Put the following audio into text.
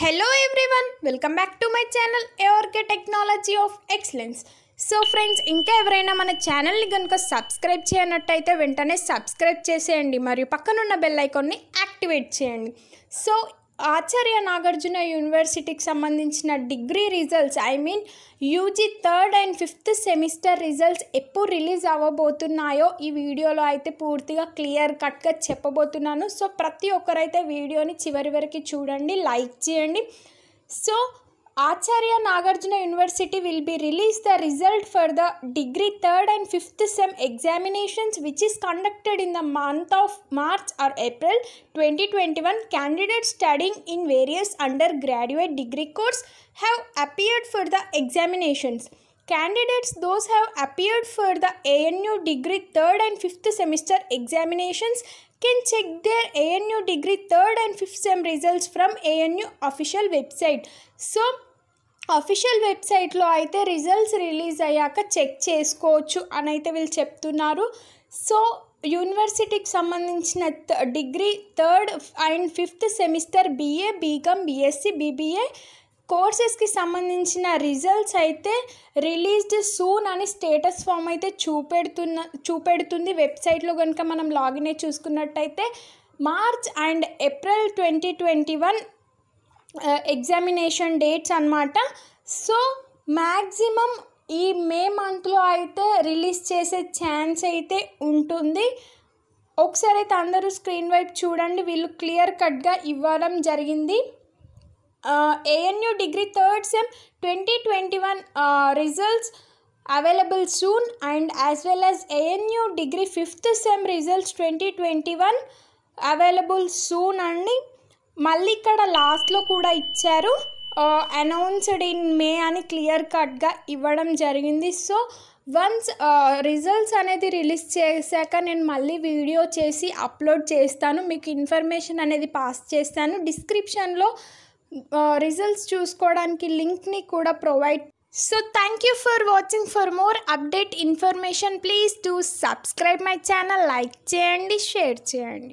Hello everyone welcome back to my channel ఎవర్కే technology of excellence so friends ఇంకా ఎవరైనా మన ఛానల్ని కనుక సబ్స్క్రైబ్ చేయనట్టయితే వెంటనే సబ్స్క్రైబ్ చేసేయండి మరియు పక్కనున్న బెల్ ఐకాన్ని యాక్టివేట్ చేయండి సో ఆచార్య నాగార్జున యూనివర్సిటీకి సంబంధించిన degree results I mean UG third and fifth semester results ఎప్పుడు రిలీజ్ అవ్వబోతున్నాయో ఈ వీడియోలో అయితే పూర్తిగా క్లియర్ కట్గా చెప్పబోతున్నాను సో ప్రతి ఒక్కరైతే వీడియోని చివరి వరకు చూడండి లైక్ చేయండి so Acharya Nagarjuna University will be released the result for the degree 3rd and 5th SEM examinations which is conducted in the month of March or April 2021. Candidates studying in various undergraduate degree courses have appeared for the examinations. candidates those have appeared for the ANU degree 3rd and 5th semester examinations can check their ANU degree 3rd and 5th sem results from ANU official website. So, official వెబ్సైట్లో అయితే results release అయ్యాక check చేసుకోవచ్చు అని అయితే వీళ్ళు చెప్తున్నారు so యూనివర్సిటీకి సంబంధించిన degree third and fifth semester BA BCom BSc BBA కోర్సెస్కి సంబంధించిన రిజల్ట్స్ అయితే రిలీజ్డ్ సూన్ అని స్టేటస్ ఫామ్ అయితే చూపెడుతున్న చూపెడుతుంది వెబ్సైట్లో కనుక మనం లాగిన్ అయి చూసుకున్నట్టయితే March and April twenty twenty one examination dates అనమాట సో మ్యాక్సిమమ్ ఈ మే మంత్లో అయితే రిలీజ్ చేసే ఛాన్స్ అయితే ఉంటుంది ఒకసారి అయితే అందరూ స్క్రీన్ వైపు చూడండి వీళ్ళు క్లియర్ కట్గా ఇవ్వడం జరిగింది ANU degree third sem twenty twenty one results available soon and as well as ANU degree fifth sem results twenty twenty one available soon అండి మళ్ళీ ఇక్కడ లాస్ట్లో కూడా ఇచ్చారు అనౌన్స్డ్ ఇన్ మే అని క్లియర్ కట్గా ఇవ్వడం జరిగింది సో వన్స్ రిజల్ట్స్ అనేది రిలీజ్ చేశాక నేను మళ్ళీ వీడియో చేసి అప్లోడ్ చేస్తాను మీకు ఇన్ఫర్మేషన్ అనేది పాస్ చేస్తాను డిస్క్రిప్షన్లో రిజల్ట్స్ చూసుకోవడానికి లింక్ని కూడా provide so thank you for watching for more update information please to subscribe my channel like చేయండి షేర్ చేయండి